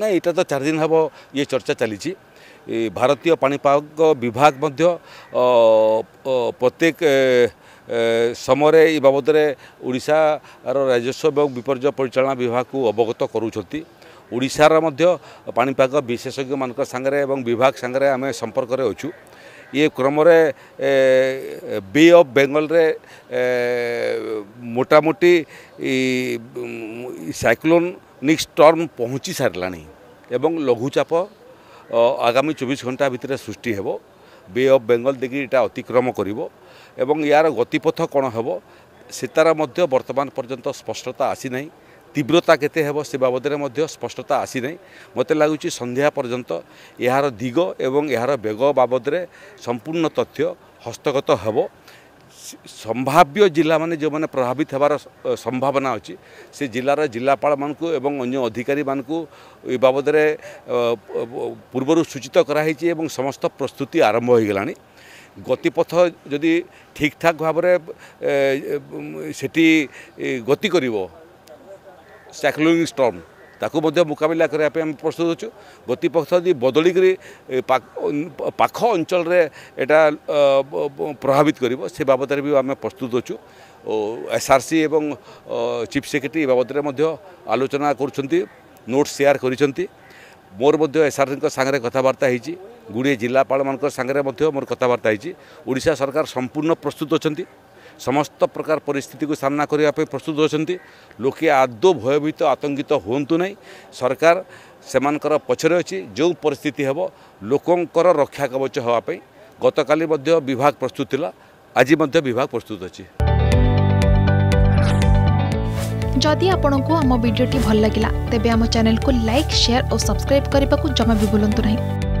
ନାଇଁ ଏଇଟା ତ ଚାରି ଦିନ ହେବ ଇଏ ଚର୍ଚ୍ଚା ଚାଲିଛି ଭାରତୀୟ ପାଣିପାଗ ବିଭାଗ ମଧ୍ୟ ପ୍ରତ୍ୟେକ ସମୟରେ ଏ ବାବଦରେ ଓଡ଼ିଶାର ରାଜସ୍ୱ ଏବଂ ବିପର୍ଯ୍ୟୟ ପରିଚାଳନା ବିଭାଗକୁ ଅବଗତ କରୁଛନ୍ତି ଓଡ଼ିଶାର ମଧ୍ୟ ପାଣିପାଗ ବିଶେଷଜ୍ଞମାନଙ୍କ ସାଙ୍ଗରେ ଏବଂ ବିଭାଗ ସାଙ୍ଗରେ ଆମେ ସମ୍ପର୍କରେ ଅଛୁ ଇଏ କ୍ରମରେ ବେ ଅଫ୍ ବେଙ୍ଗଲରେ ମୋଟାମୋଟି ସାଇକ୍ଲୋନ୍ ନେକ୍ସଟ ଟର୍ମ ପହଞ୍ଚି ସାରିଲାଣି ଏବଂ ଲଘୁଚାପ ଆଗାମୀ ଚବିଶ ଘଣ୍ଟା ଭିତରେ ସୃଷ୍ଟି ହେବ ବେ ଅଫ୍ ବେଙ୍ଗଲ ଦେଇକି ଏଇଟା ଅତିକ୍ରମ କରିବ ଏବଂ ଏହାର ଗତିପଥ କ'ଣ ହେବ ସେ ତାର ମଧ୍ୟ ବର୍ତ୍ତମାନ ପର୍ଯ୍ୟନ୍ତ ସ୍ପଷ୍ଟତା ଆସିନାହିଁ ତୀବ୍ରତା କେତେ ହେବ ସେ ବାବଦରେ ମଧ୍ୟ ସ୍ପଷ୍ଟତା ଆସିନାହିଁ ମୋତେ ଲାଗୁଛି ସନ୍ଧ୍ୟା ପର୍ଯ୍ୟନ୍ତ ଏହାର ଦିଗ ଏବଂ ଏହାର ବେଗ ବାବଦରେ ସମ୍ପୂର୍ଣ୍ଣ ତଥ୍ୟ ହସ୍ତଗତ ହେବ ସମ୍ଭାବ୍ୟ ଜିଲ୍ଲାମାନେ ଯେଉଁମାନେ ପ୍ରଭାବିତ ହେବାର ସମ୍ଭାବନା ଅଛି ସେ ଜିଲ୍ଲାର ଜିଲ୍ଲାପାଳମାନଙ୍କୁ ଏବଂ ଅନ୍ୟ ଅଧିକାରୀମାନଙ୍କୁ ଏ ବାବଦରେ ପୂର୍ବରୁ ସୂଚିତ କରାହେଇଛି ଏବଂ ସମସ୍ତ ପ୍ରସ୍ତୁତି ଆରମ୍ଭ ହୋଇଗଲାଣି ଗତିପଥ ଯଦି ଠିକ୍ଠାକ୍ ଭାବରେ ସେଠି ଗତି କରିବ ସାଇକ୍ଲୋନିକ୍ ଷ୍ଟର୍ମ ତାକୁ ମଧ୍ୟ ମୁକାବିଲା କରିବା ପାଇଁ ଆମେ ପ୍ରସ୍ତୁତ ଅଛୁ ଗତିପଥ ଯଦି ବଦଳିକରି ପାଖ ଅଞ୍ଚଳରେ ଏଇଟା ପ୍ରଭାବିତ କରିବ ସେ ବାବଦରେ ବି ଆମେ ପ୍ରସ୍ତୁତ ଅଛୁ ଓ ଏସ୍ଆର୍ସି ଏବଂ ଚିଫ୍ ସେକ୍ରେଟେରୀ ଏ ବାବଦରେ ମଧ୍ୟ ଆଲୋଚନା କରୁଛନ୍ତି ନୋଟ୍ ସେୟାର କରିଛନ୍ତି ମୋର ମଧ୍ୟ ଏସ୍ଆର୍ସିଙ୍କ ସାଙ୍ଗରେ କଥାବାର୍ତ୍ତା ହୋଇଛି ଗୁଡ଼ିଏ ଜିଲ୍ଲାପାଳମାନଙ୍କ ସାଙ୍ଗରେ ମଧ୍ୟ ମୋର କଥାବାର୍ତ୍ତା ହୋଇଛି ଓଡ଼ିଶା ସରକାର ସମ୍ପୂର୍ଣ୍ଣ ପ୍ରସ୍ତୁତ ଅଛନ୍ତି ସମସ୍ତ ପ୍ରକାର ପରିସ୍ଥିତିକୁ ସାମ୍ନା କରିବା ପାଇଁ ପ୍ରସ୍ତୁତ ଅଛନ୍ତି ଲୋକେ ଆଦୌ ଭୟଭୀତ ଆତଙ୍କିତ ହୁଅନ୍ତୁ ନାହିଁ ସରକାର ସେମାନଙ୍କର ପଛରେ ଅଛି ଯେଉଁ ପରିସ୍ଥିତି ହେବ ଲୋକଙ୍କର ରକ୍ଷା କବଚ ହେବା ପାଇଁ ଗତକାଲି ମଧ୍ୟ ବିଭାଗ ପ୍ରସ୍ତୁତ ଥିଲା ଆଜି ମଧ୍ୟ ବିଭାଗ ପ୍ରସ୍ତୁତ ଅଛି ଯଦି ଆପଣଙ୍କୁ ଆମ ଭିଡ଼ିଓଟି ଭଲ ଲାଗିଲା ତେବେ ଆମ ଚ୍ୟାନେଲକୁ ଲାଇକ୍ ସେୟାର ଓ ସବସ୍କ୍ରାଇବ୍ କରିବାକୁ ଜମା ବି ଭୁଲନ୍ତୁ ନାହିଁ